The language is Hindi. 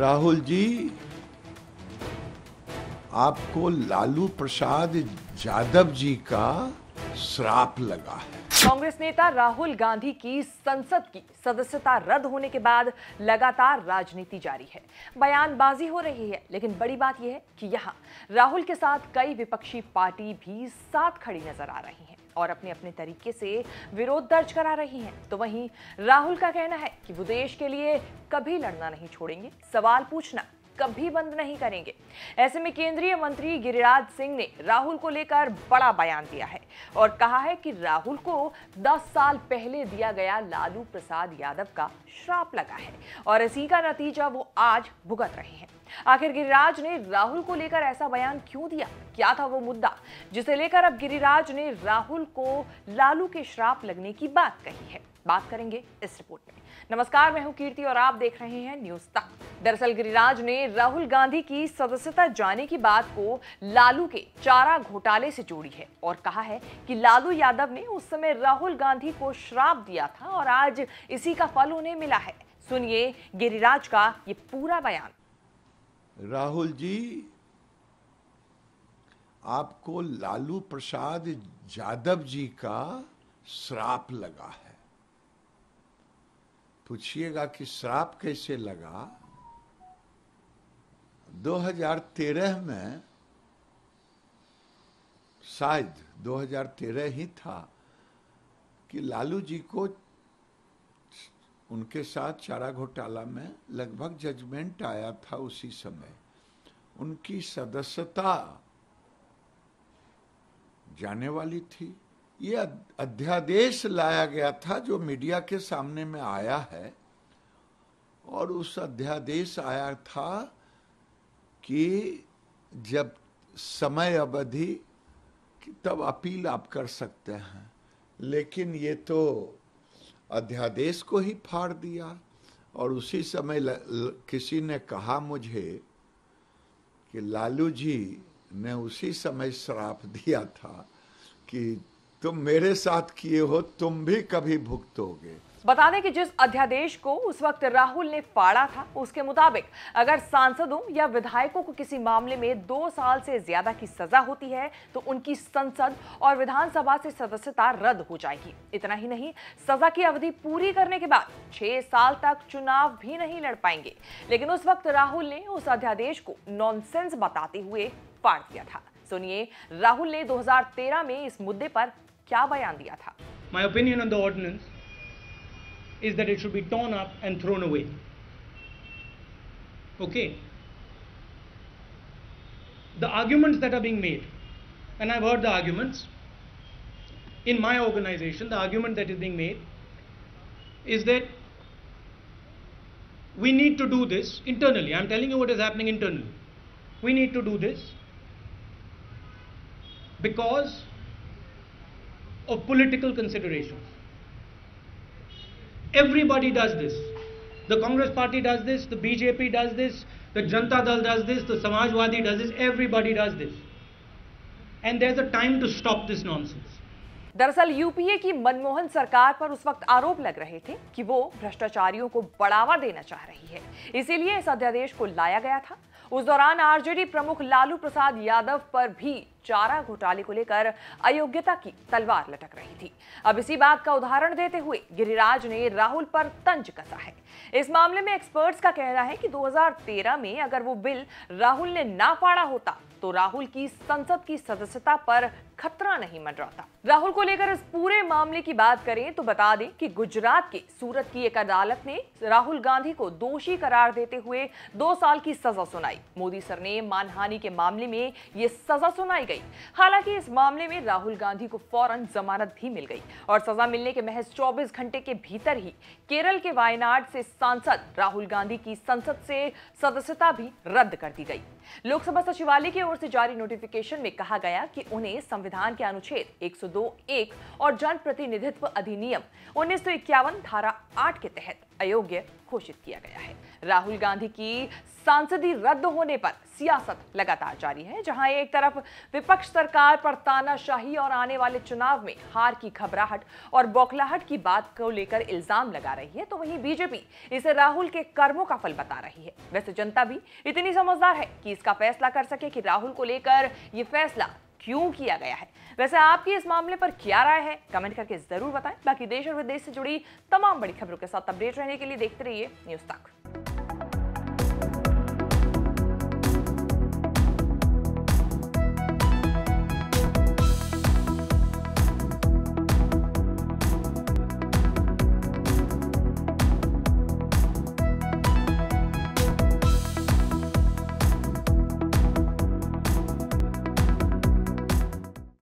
राहुल जी आपको लालू प्रसाद यादव जी का श्राप लगा है कांग्रेस नेता राहुल गांधी की संसद की सदस्यता रद्द होने के बाद लगातार राजनीति जारी है बयानबाजी हो रही है लेकिन बड़ी बात यह है कि यहां राहुल के साथ कई विपक्षी पार्टी भी साथ खड़ी नजर आ रही हैं। और अपने अपने तरीके से विरोध दर्ज करा रही हैं तो वहीं राहुल का कहना है कि वो देश के लिए कभी लड़ना नहीं छोड़ेंगे सवाल पूछना कभी बंद नहीं करेंगे ऐसे में केंद्रीय मंत्री गिरिराज सिंह ने राहुल को लेकर बड़ा बयान दिया है और कहा है कि राहुल को 10 साल पहले दिया गया लालू प्रसाद यादव का श्राप लगा है और इसी का नतीजा वो आज भुगत रहे हैं आखिर गिरिराज ने राहुल को लेकर ऐसा बयान क्यों दिया क्या था वो मुद्दा जिसे लेकर अब गिरिराज ने राहुल को लालू के श्राप लगने की बात कही है बात करेंगे इस रिपोर्ट में नमस्कार मैं हूं कीर्ति और आप देख रहे हैं न्यूज तक दरअसल गिरिराज ने राहुल गांधी की सदस्यता जाने की बात को लालू के चारा घोटाले से जोड़ी है और कहा है कि लालू यादव ने उस समय राहुल गांधी को श्राप दिया था और आज इसी का फल उन्हें मिला है सुनिए गिरिराज का ये पूरा बयान राहुल जी आपको लालू प्रसाद यादव जी का श्राप लगा है पूछिएगा कि श्राप कैसे लगा 2013 में शायद 2013 ही था कि लालू जी को उनके साथ चारा घोटाला में लगभग जजमेंट आया था उसी समय उनकी सदस्यता जाने वाली थी ये अध्यादेश लाया गया था जो मीडिया के सामने में आया है और उस अध्यादेश आया था कि जब समय अवधि तब अपील आप कर सकते हैं लेकिन ये तो अध्यादेश को ही फाड़ दिया और उसी समय ल, ल, किसी ने कहा मुझे कि लालू जी ने उसी समय श्राप दिया था कि तुम मेरे साथ किए हो तुम भी कभी भुगतोगे बता दें कि जिस अध्यादेश को उस वक्त राहुल ने फाड़ा था उसके मुताबिक अगर सांसदों या विधायकों को किसी मामले में दो साल से ज्यादा की सजा होती है तो उनकी संसद और विधानसभा से सदस्यता रद्द हो जाएगी इतना ही नहीं सजा की अवधि पूरी करने के बाद छह साल तक चुनाव भी नहीं लड़ पाएंगे लेकिन उस वक्त राहुल ने उस अध्यादेश को नॉनसेंस बताते हुए फाड़ दिया था सुनिए राहुल ने 2013 में इस मुद्दे पर क्या बयान दिया था my opinion on the ordinance is that it should be torn up and thrown away. Okay. The arguments that are being made, and I've heard the arguments. In my organization, the argument that is being made is that we need to do this internally. I'm telling you what is happening internally. We need to do this because of political considerations. Everybody does this. The Congress party does this, the BJP does this, the Janta Dal does this, the Samajwadi does this, everybody does this. And there's a time to stop this nonsense. दरअसल यूपीए की मनमोहन सरकार पर उस वक्त आरोप लग रहे थे कि वो भ्रष्टाचारियों को बढ़ावा देना चाह रही है इसीलिए इस अध्यादेश को लाया गया था उस दौरान आरजेडी प्रमुख लालू प्रसाद यादव पर भी चारा घोटाले को लेकर अयोग्यता की तलवार लटक रही थी अब इसी बात का उदाहरण देते हुए गिरिराज ने राहुल पर तंज कसा है इस मामले में एक्सपर्ट्स का कहना है कि 2013 में अगर वो बिल राहुल ने ना फाड़ा होता तो राहुल की संसद की सदस्यता पर खतरा नहीं मंडराता राहुल को लेकर इस पूरे मामले की बात करें तो बता दें कि गुजरात के सूरत की एक अदालत ने राहुल गांधी को दोषी करार देते हुए दो साल की सजा सुनाई मोदी ने मानहानि के मामले में ये सजा सुनाई गई हालांकि इस मामले में राहुल गांधी को फौरन जमानत भी मिल गई और सजा मिलने के महज चौबीस घंटे के भीतर ही केरल के वायनाड से सांसद राहुल गांधी की संसद से सदस्यता भी रद्द कर दी गई लोकसभा सचिवालय की ओर से जारी नोटिफिकेशन में कहा गया कि उन्हें संविधान संविधान के अनुच्छेद 102 एक और जनप्रतिनिधित्व अधिनियम उन्नीस धारा 8 के तहत अयोग्य घोषित किया गया है राहुल गांधी की सांसदी रद्द होने पर सियासत लगातार जारी है जहां एक तरफ विपक्ष सरकार पर तानाशाही और आने वाले चुनाव में हार की घबराहट और बौखलाहट की बात को लेकर इल्जाम लगा रही है तो वहीं बीजेपी इसे राहुल के कर्मों का फल बता रही है वैसे जनता भी इतनी समझदार है कि इसका फैसला कर सके कि राहुल को लेकर यह फैसला क्यों किया गया है वैसे आपकी इस मामले पर क्या राय है कमेंट करके जरूर बताएं बाकी देश और विदेश से जुड़ी तमाम बड़ी खबरों के साथ अपडेट रहने के लिए देखते रहिए न्यूज तक